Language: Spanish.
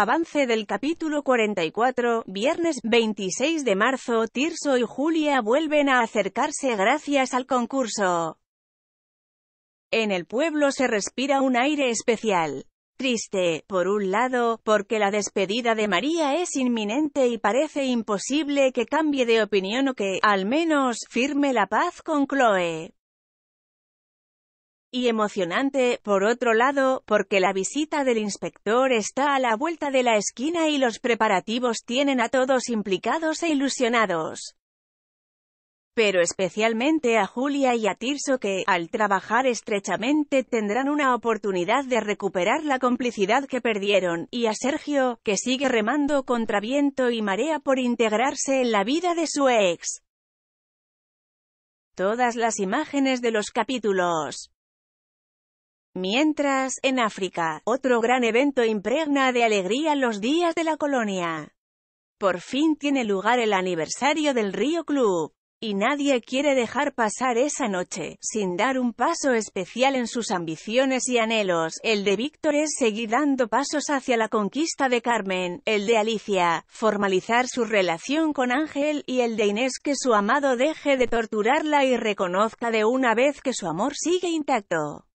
Avance del capítulo 44, viernes 26 de marzo, Tirso y Julia vuelven a acercarse gracias al concurso. En el pueblo se respira un aire especial. Triste, por un lado, porque la despedida de María es inminente y parece imposible que cambie de opinión o que, al menos, firme la paz con Chloe y emocionante, por otro lado, porque la visita del inspector está a la vuelta de la esquina y los preparativos tienen a todos implicados e ilusionados. Pero especialmente a Julia y a Tirso que, al trabajar estrechamente, tendrán una oportunidad de recuperar la complicidad que perdieron, y a Sergio, que sigue remando contra viento y marea por integrarse en la vida de su ex todas las imágenes de los capítulos. Mientras, en África, otro gran evento impregna de alegría los días de la colonia. Por fin tiene lugar el aniversario del Río Club. Y nadie quiere dejar pasar esa noche, sin dar un paso especial en sus ambiciones y anhelos. El de Víctor es seguir dando pasos hacia la conquista de Carmen, el de Alicia, formalizar su relación con Ángel, y el de Inés que su amado deje de torturarla y reconozca de una vez que su amor sigue intacto.